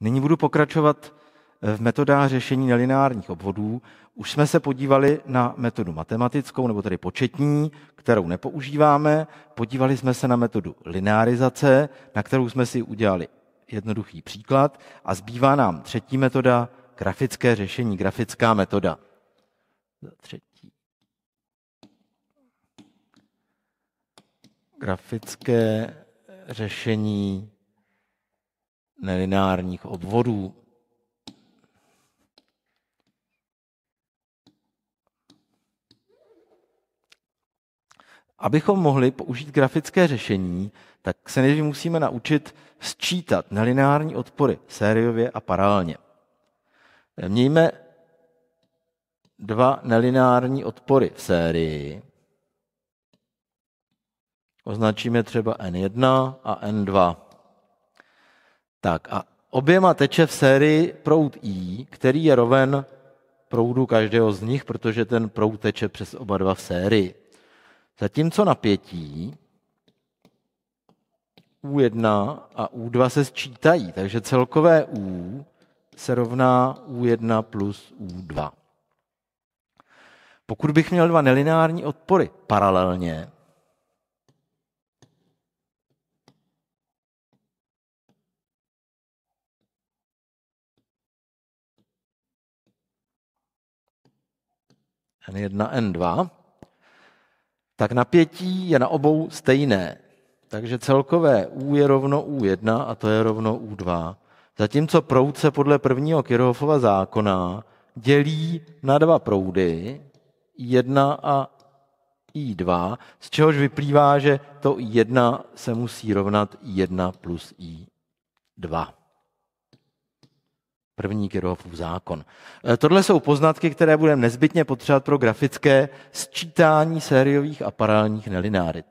Nyní budu pokračovat eh, v metodách řešení nelineárních obvodů. Už jsme se podívali na metodu matematickou, nebo tedy početní, kterou nepoužíváme. Podívali jsme se na metodu linearizace, na kterou jsme si udělali jednoduchý příklad. A zbývá nám třetí metoda, grafické řešení, grafická metoda. Třetí. Grafické řešení nelineárních obvodů. Abychom mohli použít grafické řešení, tak se nejdřív musíme naučit sčítat nelineární odpory sériově a paralelně. Mějme dva nelineární odpory v sérii. Označíme třeba N1 a N2. Tak a oběma teče v sérii proud I, který je roven proudu každého z nich, protože ten proud teče přes oba dva v sérii. Zatímco napětí U1 a U2 se sčítají, takže celkové U se rovná U1 plus U2. Pokud bych měl dva nelineární odpory paralelně, N1, N2, tak napětí je na obou stejné. Takže celkové U je rovno U1 a to je rovno U2. Zatímco proud se podle prvního Kirchhoffova zákona dělí na dva proudy, I1 a I2, z čehož vyplývá, že to I1 se musí rovnat I1 plus I2. První Kyrovův zákon. E, tohle jsou poznatky, které budeme nezbytně potřebovat pro grafické sčítání sériových a paralelních nelinárit.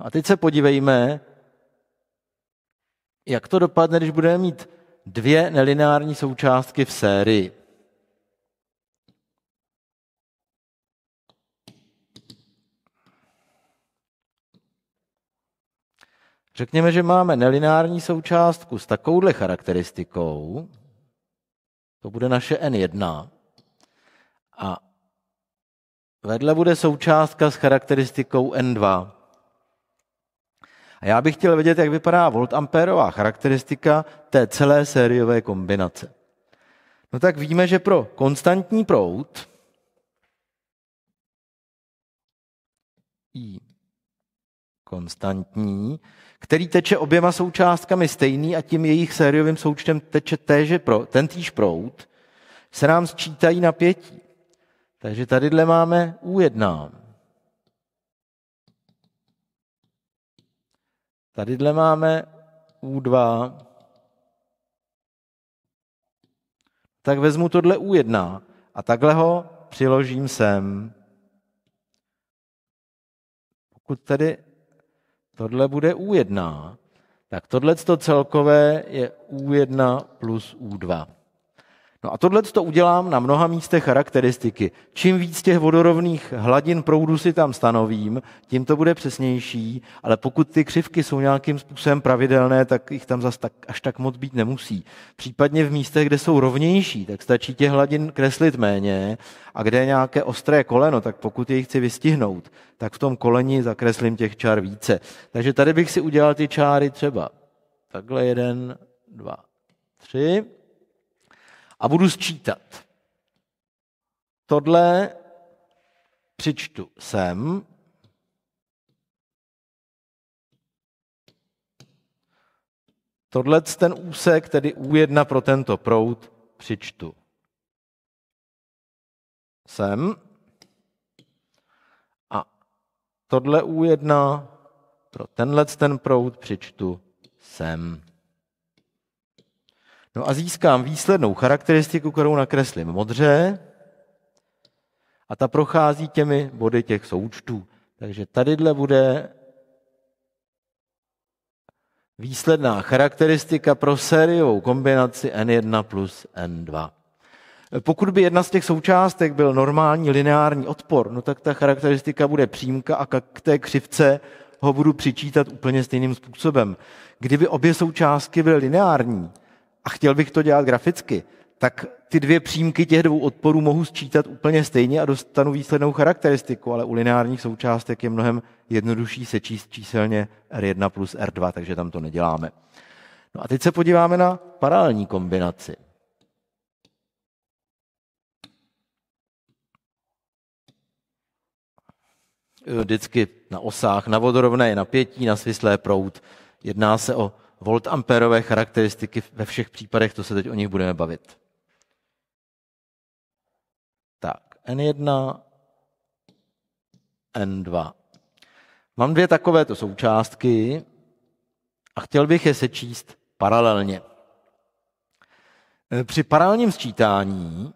No a teď se podívejme, jak to dopadne, když budeme mít dvě nelinární součástky v sérii. Řekněme, že máme nelinární součástku s takovouhle charakteristikou, to bude naše N1. A vedle bude součástka s charakteristikou N2. A já bych chtěl vědět, jak vypadá voltampérová charakteristika té celé sériové kombinace. No tak víme, že pro konstantní proud I konstantní který teče oběma součástkami stejný a tím jejich sériovým součtem teče téže pro, ten týž prout, se nám sčítají napětí. Takže tadyhle máme U1. Tadyhle máme U2. Tak vezmu tohle U1 a takhle ho přiložím sem. Pokud tady tohle bude U1, tak tohle celkové je U1 plus U2. No a tohle to udělám na mnoha místech charakteristiky. Čím víc těch vodorovných hladin proudu si tam stanovím, tím to bude přesnější, ale pokud ty křivky jsou nějakým způsobem pravidelné, tak jich tam zase tak, až tak moc být nemusí. Případně v místech, kde jsou rovnější, tak stačí těch hladin kreslit méně a kde je nějaké ostré koleno, tak pokud je chci vystihnout, tak v tom koleni zakreslím těch čár více. Takže tady bych si udělal ty čáry třeba takhle jeden, dva, tři, a budu sčítat. Tohle přičtu sem. Tohle ten úsek, tedy U1 pro tento prout, přičtu sem. A tohle U1 pro tenhle ten prout přičtu sem. No a získám výslednou charakteristiku, kterou nakreslím modře a ta prochází těmi body těch součtů. Takže tadyhle bude výsledná charakteristika pro sériovou kombinaci N1 plus N2. Pokud by jedna z těch součástek byl normální lineární odpor, no tak ta charakteristika bude přímka a k té křivce ho budu přičítat úplně stejným způsobem. Kdyby obě součástky byly lineární, a chtěl bych to dělat graficky, tak ty dvě přímky těch dvou odporů mohu sčítat úplně stejně a dostanu výslednou charakteristiku, ale u lineárních součástek je mnohem jednodušší sečíst číselně R1 plus R2, takže tam to neděláme. No a teď se podíváme na paralelní kombinaci. Vždycky na osách, na vodorovné napětí, na svislé prout. Jedná se o voltamperové charakteristiky ve všech případech, to se teď o nich budeme bavit. Tak, N1, N2. Mám dvě takovéto součástky a chtěl bych je sečíst paralelně. Při paralelním sčítání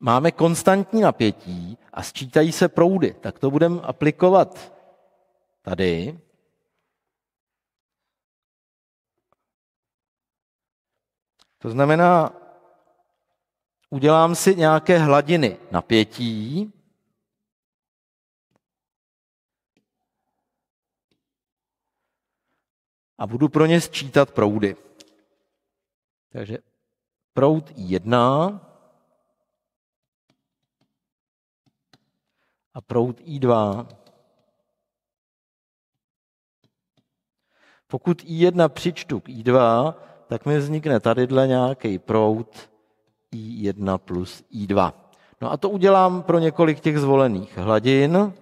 máme konstantní napětí a sčítají se proudy. Tak to budeme aplikovat tady. To znamená, udělám si nějaké hladiny napětí, a budu pro ně sčítat proudy. Takže proud 1 a proud I2. Pokud I1 přičtu k I2, tak mi vznikne tadyhle nějaký prout I1 plus I2. No a to udělám pro několik těch zvolených hladin.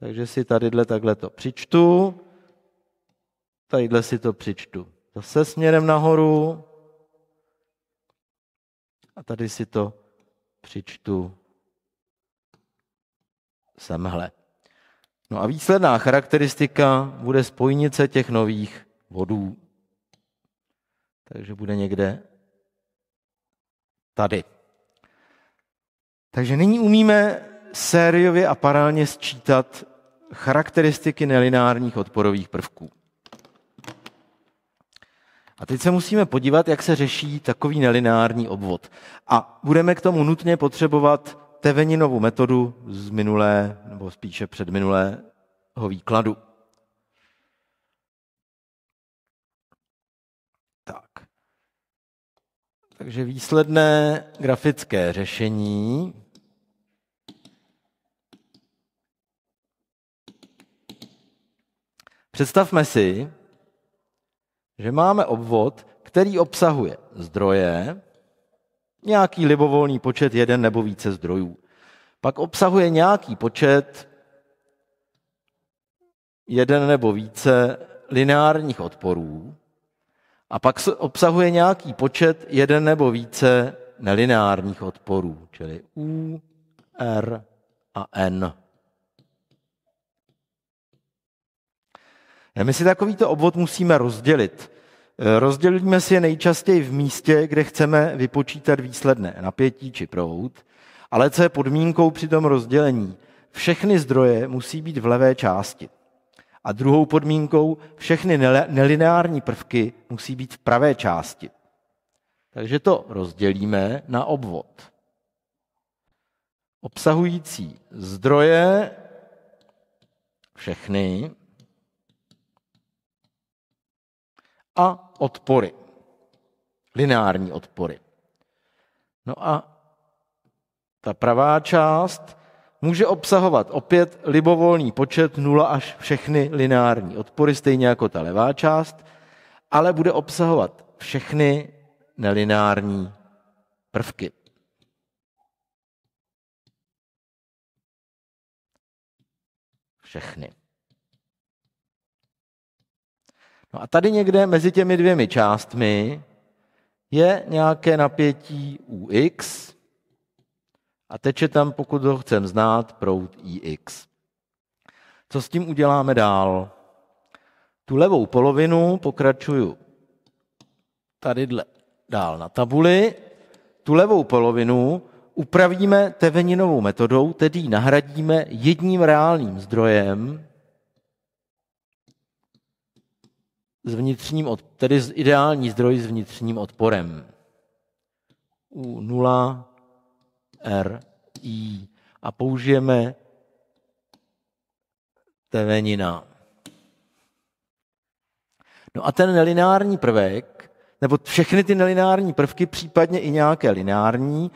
Takže si tadyhle takhle to přičtu. Tadyhle si to přičtu. Zase směrem nahoru. A tady si to přičtu semhle. No a výsledná charakteristika bude spojnice těch nových vodů takže bude někde tady. Takže nyní umíme sériově a paralelně sčítat charakteristiky nelinárních odporových prvků. A teď se musíme podívat, jak se řeší takový nelinární obvod. A budeme k tomu nutně potřebovat teveninovou metodu z minulé, nebo spíše předminulého výkladu. Takže výsledné grafické řešení Představme si, že máme obvod, který obsahuje zdroje, nějaký libovolný počet jeden nebo více zdrojů. Pak obsahuje nějaký počet jeden nebo více lineárních odporů, a pak obsahuje nějaký počet jeden nebo více nelineárních odporů, čili U, R a N. My si takovýto obvod musíme rozdělit. Eh, rozdělíme si je nejčastěji v místě, kde chceme vypočítat výsledné napětí či proud, ale co je podmínkou při tom rozdělení? Všechny zdroje musí být v levé části. A druhou podmínkou, všechny nelineární prvky musí být v pravé části. Takže to rozdělíme na obvod. Obsahující zdroje všechny a odpory. Lineární odpory. No a ta pravá část může obsahovat opět libovolný počet 0 až všechny lineární odpory, stejně jako ta levá část, ale bude obsahovat všechny nelineární prvky. Všechny. No a tady někde mezi těmi dvěmi částmi je nějaké napětí u x, a teče tam, pokud ho chcem znát, prout IX. Co s tím uděláme dál? Tu levou polovinu pokračuju tady dál na tabuli. Tu levou polovinu upravíme teveninovou metodou, tedy ji nahradíme jedním reálným zdrojem s vnitřním, od, tedy ideální zdroj s vnitřním odporem. U 0 R-I. A použijeme tevenina. No a ten nelineární prvek, nebo všechny ty nelineární prvky, případně i nějaké lineární,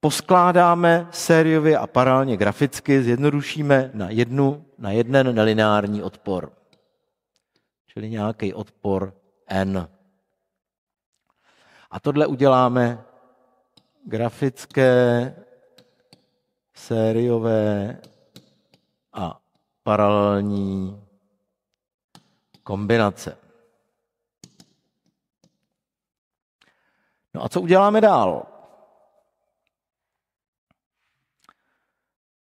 poskládáme sériově a paralelně graficky, zjednodušíme na, jednu, na jeden nelineární odpor. Čili nějaký odpor n. A tohle uděláme grafické, sériové a paralelní kombinace. No a co uděláme dál?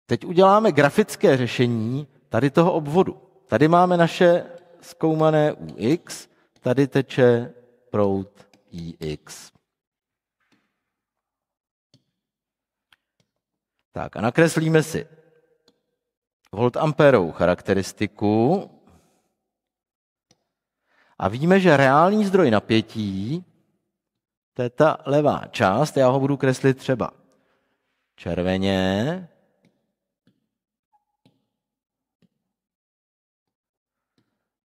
Teď uděláme grafické řešení tady toho obvodu. Tady máme naše zkoumané UX, tady teče proud IX. Tak a nakreslíme si voltamperovou charakteristiku a víme, že reální zdroj napětí, to je ta levá část, já ho budu kreslit třeba červeně,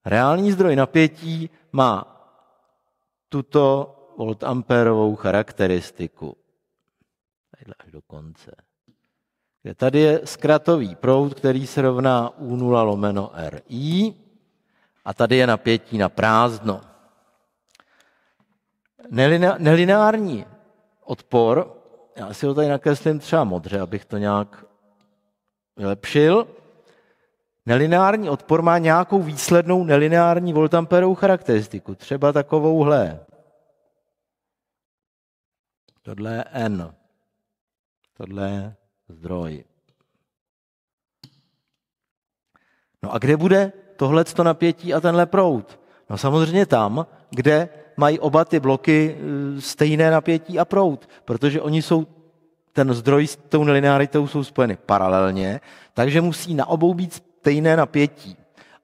Reální zdroj napětí má tuto voltamperovou charakteristiku. Tadyhle až do konce kde tady je zkratový proud, který se rovná U0 lomeno RI a tady je napětí na prázdno. Nelineární odpor, já si ho tady nakreslím třeba modře, abych to nějak vylepšil, Nelineární odpor má nějakou výslednou nelineární voltamperovou charakteristiku, třeba takovouhle. Tohle je N. Tohle je zdroj. No a kde bude to napětí a tenhle proud? No samozřejmě tam, kde mají oba ty bloky e, stejné napětí a proud, protože oni jsou ten zdroj s tou nelineáritou jsou spojeny paralelně, takže musí na obou být stejné napětí.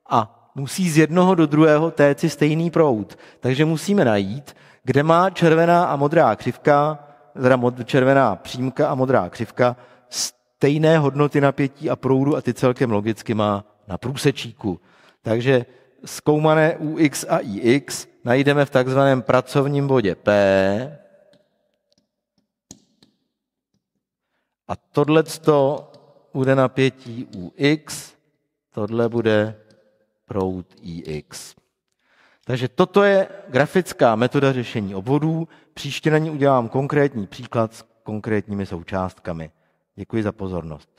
A musí z jednoho do druhého téci stejný proud. Takže musíme najít, kde má červená a modrá křivka, teda červená přímka a modrá křivka, stejné hodnoty napětí a proudu a ty celkem logicky má na průsečíku. Takže zkoumané UX a IX najdeme v takzvaném pracovním bodě P. A tohle bude napětí UX, tohle bude proud IX. Takže toto je grafická metoda řešení obvodů. Příště na ní udělám konkrétní příklad s konkrétními součástkami. Děkuji za pozornost.